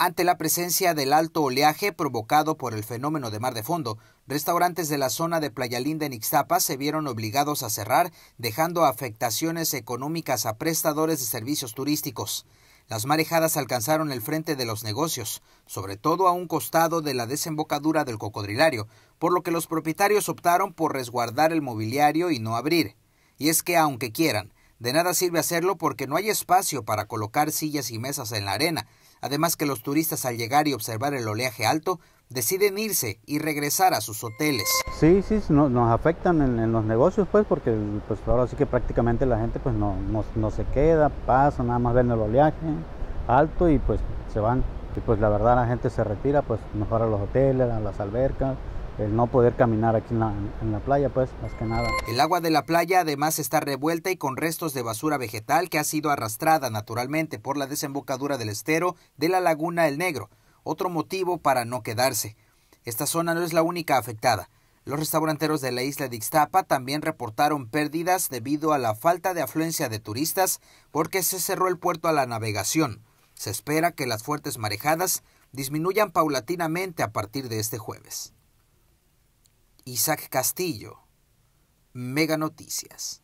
Ante la presencia del alto oleaje provocado por el fenómeno de mar de fondo, restaurantes de la zona de Playa Linda en Ixtapa se vieron obligados a cerrar, dejando afectaciones económicas a prestadores de servicios turísticos. Las marejadas alcanzaron el frente de los negocios, sobre todo a un costado de la desembocadura del cocodrilario, por lo que los propietarios optaron por resguardar el mobiliario y no abrir. Y es que, aunque quieran, de nada sirve hacerlo porque no hay espacio para colocar sillas y mesas en la arena, Además que los turistas al llegar y observar el oleaje alto deciden irse y regresar a sus hoteles. Sí, sí, nos afectan en, los negocios, pues, porque pues, ahora sí que prácticamente la gente pues no, no, se queda, pasa, nada más ven el oleaje alto y pues se van. Y pues la verdad la gente se retira, pues mejor a los hoteles, a las albercas, el no poder caminar aquí en la, playa, pues, más que nada. El agua de la playa además está revuelta y con restos de basura vegetal que ha sido arrastrada naturalmente por la desembocadura del estero de la laguna El Negro, otro motivo para no quedarse. Esta zona no es la única afectada. Los restauranteros de la isla de Ixtapa también reportaron pérdidas debido a la falta de afluencia de turistas porque se cerró el puerto a la navegación. Se espera que las fuertes marejadas disminuyan paulatinamente a partir de este jueves. Isaac Castillo, Mega Noticias.